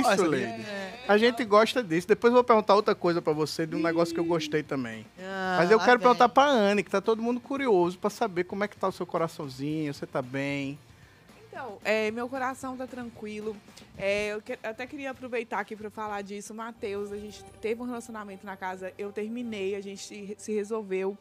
Isso, Nossa, Lady. É... é a gente gosta disso. Depois eu vou perguntar outra coisa para você de um negócio que eu gostei também. Ah, Mas eu quero perguntar para Anne, que tá todo mundo curioso para saber como é que tá o seu coraçãozinho, você tá bem? Então, é, meu coração tá tranquilo. É, eu que, até queria aproveitar aqui para falar disso. Matheus, a gente teve um relacionamento na casa, eu terminei, a gente se resolveu.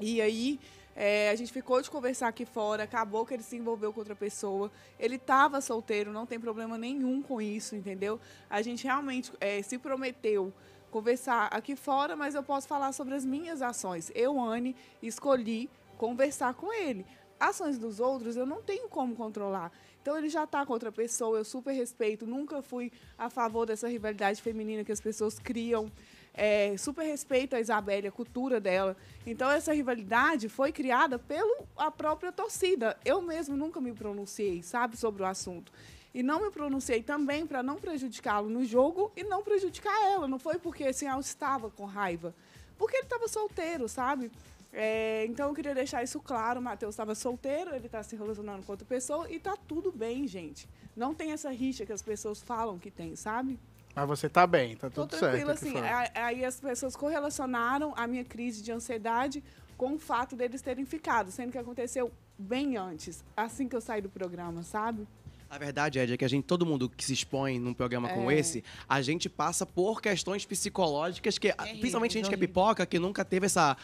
E aí, é, a gente ficou de conversar aqui fora, acabou que ele se envolveu com outra pessoa. Ele estava solteiro, não tem problema nenhum com isso, entendeu? A gente realmente é, se prometeu conversar aqui fora, mas eu posso falar sobre as minhas ações. Eu, Anne, escolhi conversar com ele. Ações dos outros eu não tenho como controlar. Então ele já está com outra pessoa, eu super respeito, nunca fui a favor dessa rivalidade feminina que as pessoas criam é, super respeito a Isabelle, a cultura dela. Então, essa rivalidade foi criada pela própria torcida. Eu mesmo nunca me pronunciei, sabe, sobre o assunto. E não me pronunciei também para não prejudicá-lo no jogo e não prejudicar ela. Não foi porque assim, ela estava com raiva. Porque ele estava solteiro, sabe? É, então eu queria deixar isso claro, o Matheus estava solteiro, ele está se relacionando com outra pessoa e está tudo bem, gente. Não tem essa rixa que as pessoas falam que tem, sabe? Mas você tá bem, tá tudo tranquilo, certo. assim. Aí as pessoas correlacionaram a minha crise de ansiedade com o fato deles terem ficado, sendo que aconteceu bem antes, assim que eu saí do programa, sabe? A verdade, Ed, é que a gente, todo mundo que se expõe num programa é. como esse, a gente passa por questões psicológicas que, é principalmente a gente que é pipoca, que nunca teve essa,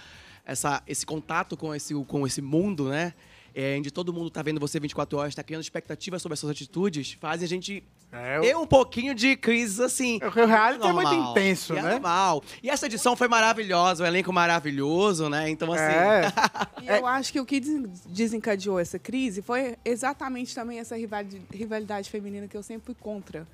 essa, esse contato com esse, com esse mundo, né? é, onde todo mundo tá vendo você 24 horas, tá criando expectativas sobre as suas atitudes, fazem a gente é, eu... ter um pouquinho de crise, assim. é O reality normal, é muito intenso, é né? Normal. E essa edição foi maravilhosa, o um elenco maravilhoso, né? Então, assim. É. e eu acho que o que desencadeou essa crise foi exatamente também essa rivalidade feminina que eu sempre fui contra.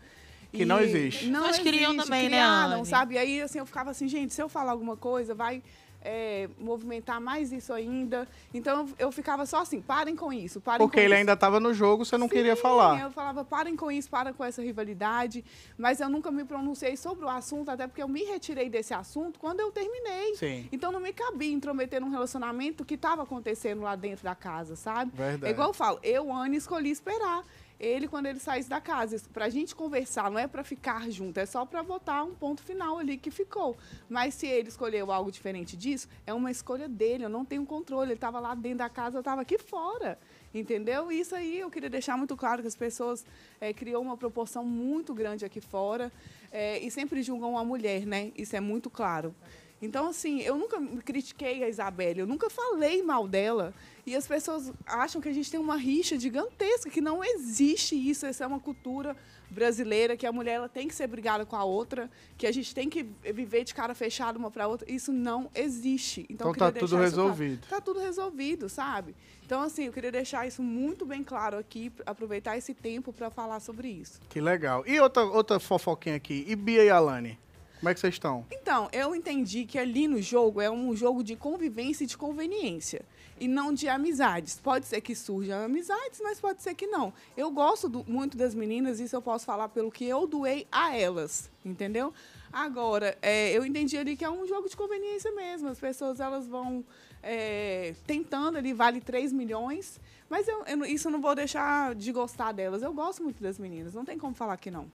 Que não existe. Não Nós existe, também, né, criaram, né? não sabe? E aí, assim, eu ficava assim, gente, se eu falar alguma coisa, vai é, movimentar mais isso ainda. Então eu ficava só assim, parem com isso, parem Porque com ele isso. ainda estava no jogo, você não Sim, queria falar. Eu falava, parem com isso, parem com essa rivalidade. Mas eu nunca me pronunciei sobre o assunto, até porque eu me retirei desse assunto quando eu terminei. Sim. Então não me cabia intrometer num relacionamento que estava acontecendo lá dentro da casa, sabe? Verdade. É igual eu falo, eu, Ana, escolhi esperar ele quando ele saísse da casa. Para a gente conversar, não é para ficar junto, é só para votar um ponto final ali que ficou. Mas se ele escolheu algo diferente disso, é uma escolha dele, eu não tenho controle. Ele estava lá dentro da casa, eu estava aqui fora. Entendeu? Isso aí eu queria deixar muito claro que as pessoas é, criou uma proporção muito grande aqui fora é, e sempre julgam a mulher, né? Isso é muito claro. Então, assim, eu nunca critiquei a Isabelle, eu nunca falei mal dela. E as pessoas acham que a gente tem uma rixa gigantesca, que não existe isso. Essa é uma cultura brasileira, que a mulher ela tem que ser brigada com a outra, que a gente tem que viver de cara fechada uma para outra. Isso não existe. Então, então tá tudo resolvido. Claro. Tá tudo resolvido, sabe? Então, assim, eu queria deixar isso muito bem claro aqui, aproveitar esse tempo para falar sobre isso. Que legal. E outra, outra fofoquinha aqui, e Bia e Alane? Como é que vocês estão? Então, eu entendi que ali no jogo é um jogo de convivência e de conveniência. E não de amizades. Pode ser que surjam amizades, mas pode ser que não. Eu gosto do, muito das meninas, isso eu posso falar pelo que eu doei a elas, entendeu? Agora, é, eu entendi ali que é um jogo de conveniência mesmo. As pessoas elas vão é, tentando ali, vale 3 milhões. Mas eu, eu, isso eu não vou deixar de gostar delas. Eu gosto muito das meninas, não tem como falar que não.